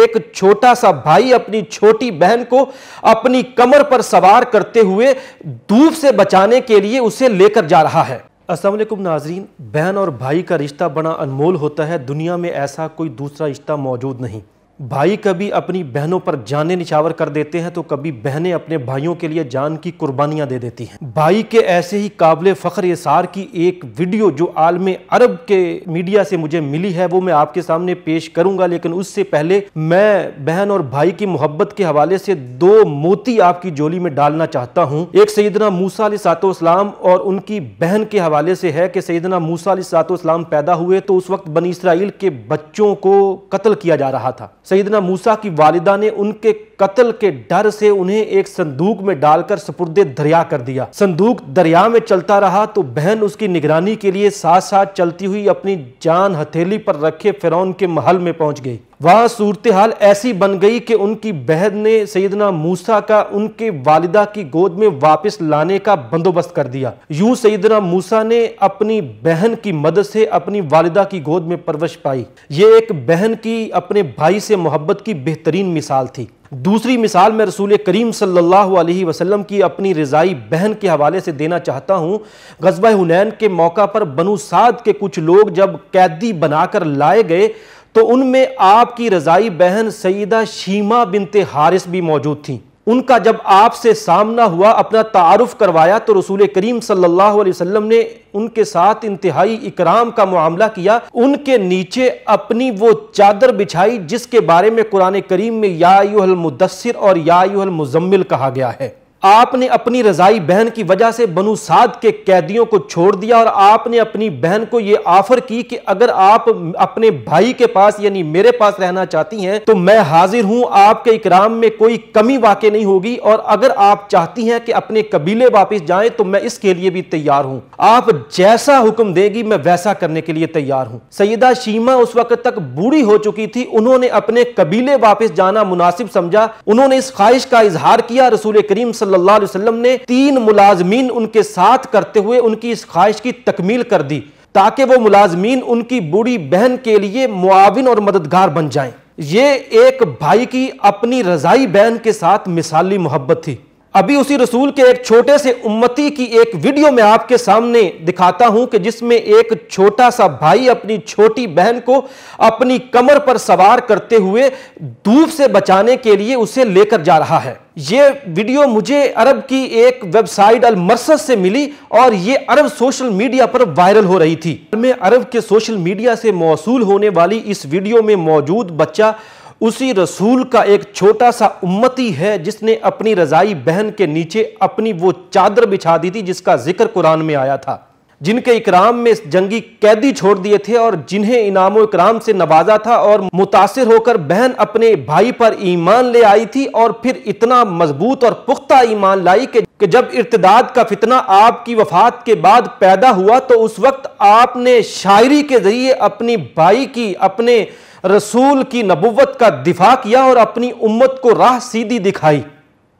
एक छोटा सा भाई अपनी छोटी बहन को अपनी कमर पर सवार करते हुए धूप से बचाने के लिए उसे लेकर जा रहा है असलम नाजरीन बहन और भाई का रिश्ता बड़ा अनमोल होता है दुनिया में ऐसा कोई दूसरा रिश्ता मौजूद नहीं भाई कभी अपनी बहनों पर जाने निछावर कर देते हैं तो कभी बहनें अपने भाइयों के लिए जान की कुर्बानियां दे देती हैं भाई के ऐसे ही काबिल फ़ख्र एसार की एक वीडियो जो आलम अरब के मीडिया से मुझे मिली है वो मैं आपके सामने पेश करूंगा लेकिन उससे पहले मैं बहन और भाई की मोहब्बत के हवाले से दो मोती आपकी जोली में डालना चाहता हूँ एक सैदना मूसा इस्लाम और उनकी बहन के हवाले से है कि सैदना मूसा इस्लाम पैदा हुए तो उस वक्त बनी इसराइल के बच्चों को कत्ल किया जा रहा था सईदना मूसा की वालिदा ने उनके कत्ल के डर से उन्हें एक संदूक में डालकर सपुर्दे दरिया कर दिया संदूक दरिया में चलता रहा तो बहन उसकी निगरानी के लिए साथ साथ चलती हुई अपनी जान हथेली पर रखे फिरौन के महल में पहुंच गई वहाँ सूरत हाल ऐसी बन गई कि उनकी बहन ने सैदना मूसा का उनके वालिदा की गोद में वापस लाने का बंदोबस्त कर दिया यूं सैदना मूसा ने अपनी बहन की मदद से अपनी वालिदा की गोद में परवश पाई ये एक बहन की अपने भाई से मोहब्बत की बेहतरीन मिसाल थी दूसरी मिसाल मैं रसूल करीम सल्लल्लाहु अलैहि वसल्लम की अपनी रज़ाई बहन के हवाले से देना चाहता हूँ गजबा हुनैन के मौका पर बनु साद के कुछ लोग जब कैदी बनाकर लाए गए तो उनमें आपकी रज़ाई बहन सईदा शीमा बिनते हारिस भी मौजूद थी उनका जब आपसे सामना हुआ अपना तारफ़ करवाया तो रसूल करीम सल्लल्लाहु अलैहि वसल्लम ने उनके साथ इंतहाई इकराम का मामला किया उनके नीचे अपनी वो चादर बिछाई जिसके बारे में कुरान करीम में यायुल मुदस्सिर और यूहल मुजम्मिल कहा गया है आपने अपनी रजाई बहन की वजह से बनु साद के कैदियों को छोड़ दिया और आपने अपनी बहन को यह ऑफर की कि अगर आप अपने भाई के पास यानी मेरे पास रहना चाहती हैं तो मैं हाजिर हूं आपके इकराम में कोई कमी वाकई नहीं होगी और अगर आप चाहती हैं कि अपने कबीले वापस जाएं तो मैं इसके लिए भी तैयार हूं आप जैसा हुक्म देगी मैं वैसा करने के लिए तैयार हूं सईदा शीमा उस वक्त तक बूढ़ी हो चुकी थी उन्होंने अपने कबीले वापिस जाना मुनासिब समझा उन्होंने इस ख्वाहिश का इजहार किया रसूल करीम सल सल्लल्लाहु अलैहि वसल्लम ने तीन मुलाजमीन उनके साथ करते हुए उनकी इस ख्वाहिश की तकमील कर दी ताकि वो मुलाजमीन उनकी बूढ़ी बहन के लिए मुआविन और मददगार बन जाएं। ये एक भाई की अपनी रजाई बहन के साथ मिसाली मोहब्बत थी अभी उसी रसूल के एक छोटे से उम्मती की एक वीडियो में आपके सामने दिखाता हूं कि जिसमें एक छोटा सा भाई अपनी छोटी बहन को अपनी कमर पर सवार करते हुए धूप से बचाने के लिए उसे लेकर जा रहा है ये वीडियो मुझे अरब की एक वेबसाइट अल मरसद से मिली और ये अरब सोशल मीडिया पर वायरल हो रही थी मैं अरब के सोशल मीडिया से मौसू होने वाली इस वीडियो में मौजूद बच्चा उसी रसूल का एक छोटा सा उम्मती है जिसने अपनी रजाई बहन के नीचे अपनी वो चादर बिछा दी थी जिसका जिक्र कुरान में आया था जिनके इकराम में जंगी कैदी छोड़ दिए थे और जिन्हें इनाम इकराम से नवाजा था और मुतासर होकर बहन अपने भाई पर ईमान ले आई थी और फिर इतना मजबूत और पुख्ता ईमान लाई कि कि जब इर्तदाद का फितना आपकी वफात के बाद पैदा हुआ तो उस वक्त आपने शायरी के ज़रिए अपनी भाई की अपने रसूल की नबुवत का दिफा किया और अपनी उम्मत को राह सीधी दिखाई